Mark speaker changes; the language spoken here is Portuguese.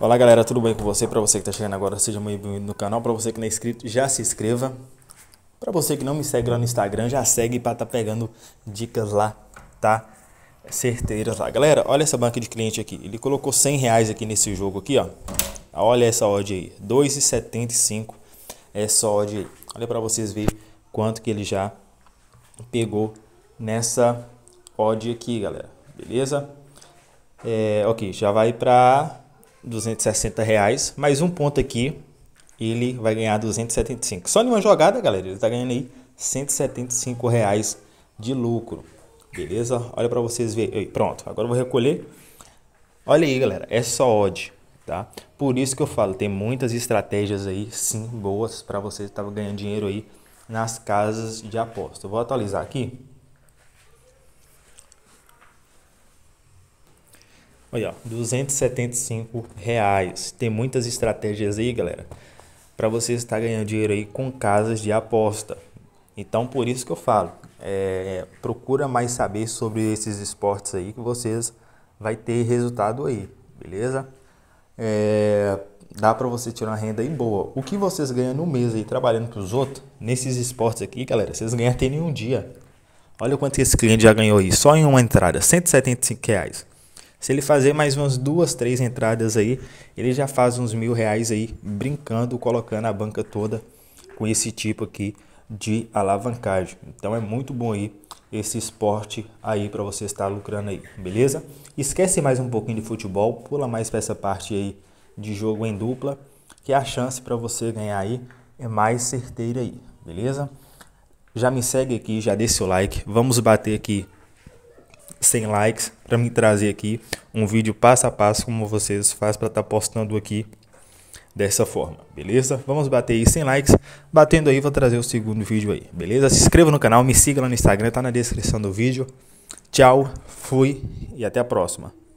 Speaker 1: Olá galera, tudo bem com você? Para você que está chegando agora, seja muito bem-vindo no canal. Para você que não é inscrito, já se inscreva. Para você que não me segue lá no Instagram, já segue para estar tá pegando dicas lá, tá? Certeiras lá. Galera, olha essa banca de cliente aqui. Ele colocou 100 reais aqui nesse jogo aqui, ó. Olha essa odd aí, 2,75 é essa odd aí. Olha para vocês verem quanto que ele já pegou nessa odd aqui, galera. Beleza? É, ok, já vai para 260 reais. Mais um ponto aqui, ele vai ganhar 275. Só numa jogada, galera, ele está ganhando aí 175 reais de lucro. Beleza? Olha para vocês verem. Pronto, agora eu vou recolher. Olha aí, galera, é só odd, tá? Por isso que eu falo, tem muitas estratégias aí, sim, boas para você estar tá ganhando dinheiro aí nas casas de aposta. vou atualizar aqui. Aí, 275 reais. Tem muitas estratégias aí, galera, para você estar ganhando dinheiro aí com casas de aposta. Então, por isso que eu falo, é, procura mais saber sobre esses esportes aí que vocês vai ter resultado aí, beleza? É, dá para você tirar uma renda aí boa. O que vocês ganham no mês aí trabalhando para os outros, nesses esportes aqui, galera, vocês ganham até em um dia. Olha quanto esse cliente já ganhou aí, só em uma entrada, 175 reais. Se ele fazer mais umas duas, três entradas aí, ele já faz uns mil reais aí brincando, colocando a banca toda com esse tipo aqui de alavancagem. Então é muito bom aí esse esporte aí para você estar lucrando aí, beleza? Esquece mais um pouquinho de futebol, pula mais para essa parte aí de jogo em dupla, que a chance para você ganhar aí é mais certeira aí, beleza? Já me segue aqui, já deixa o like, vamos bater aqui 100 likes para me trazer aqui um vídeo passo a passo como vocês faz para estar tá postando aqui dessa forma, beleza? Vamos bater aí 100 likes, batendo aí vou trazer o segundo vídeo aí, beleza? Se inscreva no canal, me siga lá no Instagram, tá na descrição do vídeo. Tchau, fui e até a próxima.